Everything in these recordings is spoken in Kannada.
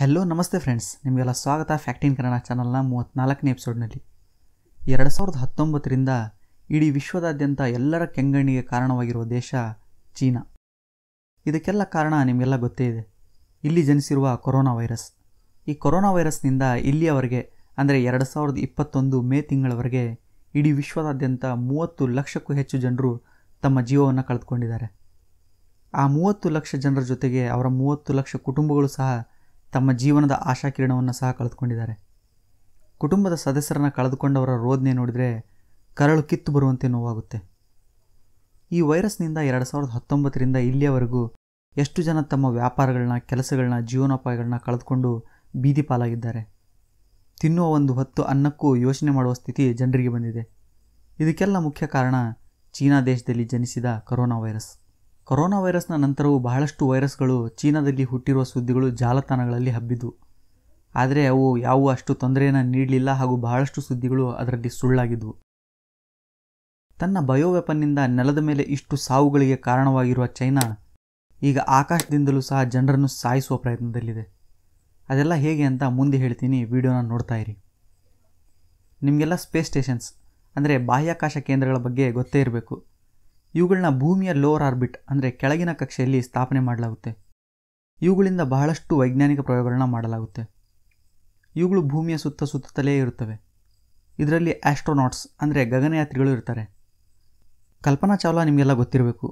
ಹಲೋ ನಮಸ್ತೆ ಫ್ರೆಂಡ್ಸ್ ನಿಮಗೆಲ್ಲ ಸ್ವಾಗತ ಫ್ಯಾಕ್ಟಿನ್ ಕನ್ನಡ ಚಾನಲ್ನ ಮೂವತ್ತ್ನಾಲ್ಕನೇ ಎಪಿಸೋಡ್ನಲ್ಲಿ ಎರಡು ಸಾವಿರದ ಹತ್ತೊಂಬತ್ತರಿಂದ ಇಡೀ ವಿಶ್ವದಾದ್ಯಂತ ಎಲ್ಲರ ಕೆಂಗಣ್ಣಿಗೆ ಕಾರಣವಾಗಿರುವ ದೇಶ ಚೀನಾ ಇದಕ್ಕೆಲ್ಲ ಕಾರಣ ನಿಮಗೆಲ್ಲ ಗೊತ್ತೇ ಇದೆ ಇಲ್ಲಿ ಜನಿಸಿರುವ ಕೊರೋನಾ ವೈರಸ್ ಈ ಕೊರೋನಾ ವೈರಸ್ನಿಂದ ಇಲ್ಲಿಯವರೆಗೆ ಅಂದರೆ ಎರಡು ಸಾವಿರದ ಇಪ್ಪತ್ತೊಂದು ಮೇ ತಿಂಗಳವರೆಗೆ ಇಡೀ ವಿಶ್ವದಾದ್ಯಂತ ಮೂವತ್ತು ಲಕ್ಷಕ್ಕೂ ಹೆಚ್ಚು ಜನರು ತಮ್ಮ ಜೀವವನ್ನು ಕಳೆದುಕೊಂಡಿದ್ದಾರೆ ಆ ಮೂವತ್ತು ಲಕ್ಷ ಜನರ ಜೊತೆಗೆ ಅವರ ಮೂವತ್ತು ಲಕ್ಷ ಕುಟುಂಬಗಳು ಸಹ ತಮ್ಮ ಜೀವನದ ಆಶಾಕಿರಣವನ್ನು ಸಹ ಕಳೆದುಕೊಂಡಿದ್ದಾರೆ ಕುಟುಂಬದ ಸದಸ್ಯರನ್ನು ಕಳೆದುಕೊಂಡವರ ರೋದನೆ ನೋಡಿದರೆ ಕರಳು ಕಿತ್ತು ಬರುವಂತೆ ನೋವಾಗುತ್ತೆ ಈ ವೈರಸ್ನಿಂದ ಎರಡು ಸಾವಿರದ ಹತ್ತೊಂಬತ್ತರಿಂದ ಇಲ್ಲಿಯವರೆಗೂ ಎಷ್ಟು ಜನ ತಮ್ಮ ವ್ಯಾಪಾರಗಳನ್ನ ಕೆಲಸಗಳನ್ನ ಜೀವನೋಪಾಯಗಳನ್ನ ಕಳೆದುಕೊಂಡು ಬೀದಿ ಪಾಲಾಗಿದ್ದಾರೆ ತಿನ್ನುವ ಒಂದು ಹೊತ್ತು ಅನ್ನಕ್ಕೂ ಯೋಚನೆ ಮಾಡುವ ಸ್ಥಿತಿ ಜನರಿಗೆ ಬಂದಿದೆ ಇದಕ್ಕೆಲ್ಲ ಮುಖ್ಯ ಕಾರಣ ಚೀನಾ ದೇಶದಲ್ಲಿ ಜನಿಸಿದ ಕರೋನಾ ವೈರಸ್ ಕೊರೋನಾ ವೈರಸ್ನ ನಂತರವೂ ಬಹಳಷ್ಟು ವೈರಸ್ಗಳು ಚೀನಾದಲ್ಲಿ ಹುಟ್ಟಿರುವ ಸುದ್ದಿಗಳು ಜಾಲತಾಣಗಳಲ್ಲಿ ಹಬ್ಬಿದವು ಆದರೆ ಅವು ಯಾವ ಅಷ್ಟು ತೊಂದರೆಯನ್ನು ನೀಡಲಿಲ್ಲ ಹಾಗೂ ಬಹಳಷ್ಟು ಸುದ್ದಿಗಳು ಅದರಲ್ಲಿ ಸುಳ್ಳಾಗಿದ್ವು ತನ್ನ ಬಯೋವೆಪನ್ನಿಂದ ನೆಲದ ಮೇಲೆ ಇಷ್ಟು ಸಾವುಗಳಿಗೆ ಕಾರಣವಾಗಿರುವ ಚೈನಾ ಈಗ ಆಕಾಶದಿಂದಲೂ ಸಹ ಜನರನ್ನು ಸಾಯಿಸುವ ಪ್ರಯತ್ನದಲ್ಲಿದೆ ಅದೆಲ್ಲ ಹೇಗೆ ಅಂತ ಮುಂದೆ ಹೇಳ್ತೀನಿ ವಿಡಿಯೋನ ನೋಡ್ತಾ ಇರಿ ನಿಮಗೆಲ್ಲ ಸ್ಪೇಸ್ ಸ್ಟೇಷನ್ಸ್ ಅಂದರೆ ಬಾಹ್ಯಾಕಾಶ ಕೇಂದ್ರಗಳ ಬಗ್ಗೆ ಗೊತ್ತೇ ಇರಬೇಕು ಇವುಗಳನ್ನ ಭೂಮಿಯ ಲೋವರ್ ಆರ್ಬಿಟ್ ಅಂದರೆ ಕೆಳಗಿನ ಕಕ್ಷೆಯಲ್ಲಿ ಸ್ಥಾಪನೆ ಮಾಡಲಾಗುತ್ತೆ ಇವುಗಳಿಂದ ಬಹಳಷ್ಟು ವೈಜ್ಞಾನಿಕ ಪ್ರಯೋಗಗಳನ್ನ ಮಾಡಲಾಗುತ್ತೆ ಇವುಗಳು ಭೂಮಿಯ ಸುತ್ತ ಸುತ್ತಲೇ ಇರುತ್ತವೆ ಇದರಲ್ಲಿ ಆಸ್ಟ್ರೋನಾಟ್ಸ್ ಅಂದರೆ ಗಗನಯಾತ್ರಿಗಳು ಇರ್ತಾರೆ ಕಲ್ಪನಾ ಚಾವ್ಲಾ ನಿಮಗೆಲ್ಲ ಗೊತ್ತಿರಬೇಕು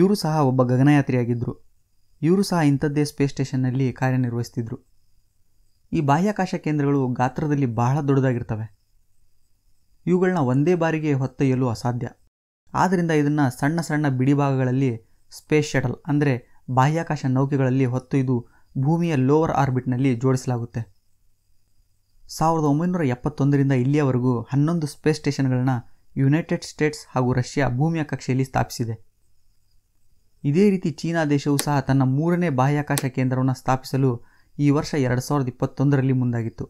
ಇವರು ಸಹ ಒಬ್ಬ ಗಗನಯಾತ್ರಿಯಾಗಿದ್ದರು ಇವರು ಸಹ ಇಂಥದ್ದೇ ಸ್ಪೇಸ್ ಸ್ಟೇಷನ್ನಲ್ಲಿ ಕಾರ್ಯನಿರ್ವಹಿಸ್ತಿದ್ರು ಈ ಬಾಹ್ಯಾಕಾಶ ಕೇಂದ್ರಗಳು ಗಾತ್ರದಲ್ಲಿ ಬಹಳ ದೊಡ್ಡದಾಗಿರ್ತವೆ ಇವುಗಳನ್ನ ಒಂದೇ ಬಾರಿಗೆ ಹೊತ್ತೊಯ್ಯಲು ಅಸಾಧ್ಯ ಆದ್ದರಿಂದ ಇದನ್ನು ಸಣ್ಣ ಸಣ್ಣ ಬಿಡಿಭಾಗಗಳಲ್ಲಿ ಸ್ಪೇಸ್ ಶಟಲ್ ಅಂದರೆ ಬಾಹ್ಯಾಕಾಶ ನೌಕೆಗಳಲ್ಲಿ ಹೊತ್ತು ಇದು ಭೂಮಿಯ ಲೋವರ್ ಆರ್ಬಿಟ್ನಲ್ಲಿ ಜೋಡಿಸಲಾಗುತ್ತೆ ಸಾವಿರದ ಒಂಬೈನೂರ ಎಪ್ಪತ್ತೊಂದರಿಂದ ಇಲ್ಲಿಯವರೆಗೂ ಹನ್ನೊಂದು ಸ್ಪೇಸ್ ಸ್ಟೇಷನ್ಗಳನ್ನು ಯುನೈಟೆಡ್ ಸ್ಟೇಟ್ಸ್ ಹಾಗೂ ರಷ್ಯಾ ಭೂಮಿಯ ಕಕ್ಷೆಯಲ್ಲಿ ಸ್ಥಾಪಿಸಿದೆ ಇದೇ ರೀತಿ ಚೀನಾ ದೇಶವು ಸಹ ತನ್ನ ಮೂರನೇ ಬಾಹ್ಯಾಕಾಶ ಕೇಂದ್ರವನ್ನು ಸ್ಥಾಪಿಸಲು ಈ ವರ್ಷ ಎರಡು ಸಾವಿರದ ಇಪ್ಪತ್ತೊಂದರಲ್ಲಿ ಮುಂದಾಗಿತ್ತು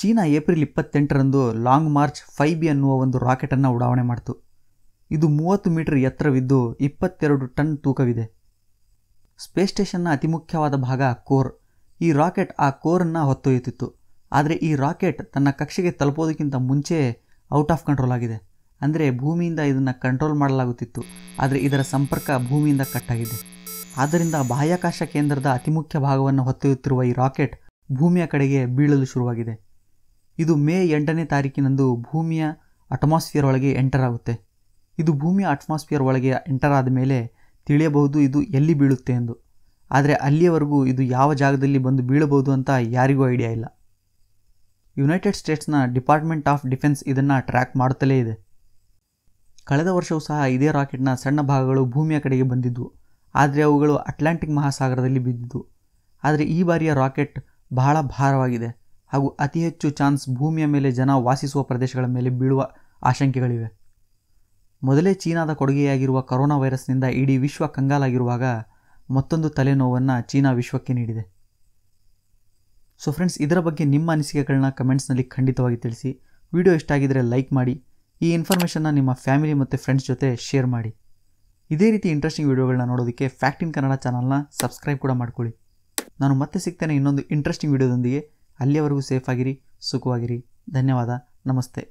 ಚೀನಾ ಏಪ್ರಿಲ್ ಇಪ್ಪತ್ತೆಂಟರಂದು ಲಾಂಗ್ ಮಾರ್ಚ್ ಫೈ ಬಿ ಅನ್ನುವ ಒಂದು ರಾಕೆಟನ್ನು ಉಡಾವಣೆ ಮಾಡಿತು ಇದು ಮೂವತ್ತು ಮೀಟರ್ ಎತ್ತರವಿದ್ದು ಇಪ್ಪತ್ತೆರಡು ಟನ್ ತೂಕವಿದೆ ಸ್ಪೇಸ್ ಸ್ಟೇಷನ್ನ ಅತಿ ಮುಖ್ಯವಾದ ಭಾಗ ಕೋರ್ ಈ ರಾಕೆಟ್ ಆ ಕೋರನ್ನು ಹೊತ್ತೊಯ್ಯುತ್ತಿತ್ತು ಆದರೆ ಈ ರಾಕೆಟ್ ತನ್ನ ಕಕ್ಷೆಗೆ ತಲುಪೋದಕ್ಕಿಂತ ಮುಂಚೆ ಔಟ್ ಆಫ್ ಕಂಟ್ರೋಲ್ ಆಗಿದೆ ಅಂದರೆ ಭೂಮಿಯಿಂದ ಇದನ್ನು ಕಂಟ್ರೋಲ್ ಮಾಡಲಾಗುತ್ತಿತ್ತು ಆದರೆ ಇದರ ಸಂಪರ್ಕ ಭೂಮಿಯಿಂದ ಕಟ್ಟಾಗಿದೆ ಆದ್ದರಿಂದ ಬಾಹ್ಯಾಕಾಶ ಕೇಂದ್ರದ ಅತಿ ಮುಖ್ಯ ಭಾಗವನ್ನು ಹೊತ್ತೊಯ್ಯುತ್ತಿರುವ ಈ ರಾಕೆಟ್ ಭೂಮಿಯ ಕಡೆಗೆ ಬೀಳಲು ಶುರುವಾಗಿದೆ ಇದು ಮೇ ಎಂಟನೇ ತಾರೀಕಿನಂದು ಭೂಮಿಯ ಅಟ್ಮಾಸ್ಫಿಯರ್ ಒಳಗೆ ಎಂಟರ್ ಆಗುತ್ತೆ ಇದು ಭೂಮಿಯ ಅಟ್ಮಾಸ್ಫಿಯರ್ ಒಳಗೆ ಎಂಟರ್ ಆದ ಮೇಲೆ ತಿಳಿಯಬಹುದು ಇದು ಎಲ್ಲಿ ಬೀಳುತ್ತೆ ಎಂದು ಆದರೆ ಅಲ್ಲಿಯವರೆಗೂ ಇದು ಯಾವ ಜಾಗದಲ್ಲಿ ಬಂದು ಬೀಳಬಹುದು ಅಂತ ಯಾರಿಗೂ ಐಡಿಯಾ ಇಲ್ಲ ಯುನೈಟೆಡ್ ಸ್ಟೇಟ್ಸ್ನ ಡಿಪಾರ್ಟ್ಮೆಂಟ್ ಆಫ್ ಡಿಫೆನ್ಸ್ ಇದನ್ನು ಟ್ರ್ಯಾಕ್ ಮಾಡುತ್ತಲೇ ಇದೆ ಕಳೆದ ವರ್ಷವೂ ಸಹ ಇದೇ ರಾಕೆಟ್ನ ಸಣ್ಣ ಭಾಗಗಳು ಭೂಮಿಯ ಕಡೆಗೆ ಬಂದಿದ್ದವು ಆದರೆ ಅವುಗಳು ಅಟ್ಲಾಂಟಿಕ್ ಮಹಾಸಾಗರದಲ್ಲಿ ಬಿದ್ದಿದ್ದವು ಆದರೆ ಈ ಬಾರಿಯ ರಾಕೆಟ್ ಬಹಳ ಭಾರವಾಗಿದೆ ಹಾಗೂ ಅತಿ ಹೆಚ್ಚು ಚಾನ್ಸ್ ಭೂಮಿಯ ಮೇಲೆ ಜನ ವಾಸಿಸುವ ಪ್ರದೇಶಗಳ ಮೇಲೆ ಬೀಳುವ ಆಶಂಕೆಗಳಿವೆ ಮೊದಲೇ ಚೀನಾದ ಕೊಡುಗೆಯಾಗಿರುವ ಕೊರೋನಾ ವೈರಸ್ನಿಂದ ಇಡೀ ವಿಶ್ವ ಕಂಗಾಲಾಗಿರುವಾಗ ಮತ್ತೊಂದು ತಲೆನೋವನ್ನು ಚೀನಾ ವಿಶ್ವಕ್ಕೆ ನೀಡಿದೆ ಸೊ ಫ್ರೆಂಡ್ಸ್ ಇದರ ಬಗ್ಗೆ ನಿಮ್ಮ ಅನಿಸಿಕೆಗಳನ್ನ ಕಮೆಂಟ್ಸ್ನಲ್ಲಿ ಖಂಡಿತವಾಗಿ ತಿಳಿಸಿ ವಿಡಿಯೋ ಇಷ್ಟ ಲೈಕ್ ಮಾಡಿ ಈ ಇನ್ಫಾರ್ಮೇಷನ್ನ ನಿಮ್ಮ ಫ್ಯಾಮಿಲಿ ಮತ್ತು ಫ್ರೆಂಡ್ಸ್ ಜೊತೆ ಶೇರ್ ಮಾಡಿ ಇದೇ ರೀತಿ ಇಂಟ್ರೆಸ್ಟಿಂಗ್ ವೀಡಿಯೋಗಳನ್ನ ನೋಡೋದಕ್ಕೆ ಫ್ಯಾಕ್ಟ್ ಇನ್ ಕನ್ನಡ ಚಾನಲ್ನ ಸಬ್ಸ್ಕ್ರೈಬ್ ಕೂಡ ಮಾಡ್ಕೊಳ್ಳಿ ನಾನು ಮತ್ತೆ ಸಿಗ್ತೇನೆ ಇನ್ನೊಂದು ಇಂಟ್ರೆಸ್ಟಿಂಗ್ ವೀಡಿಯೋದೊಂದಿಗೆ ಅಲ್ಲಿಯವರೆಗೂ ಸೇಫ್ ಆಗಿರಿ ಸುಖವಾಗಿರಿ ಧನ್ಯವಾದ ನಮಸ್ತೆ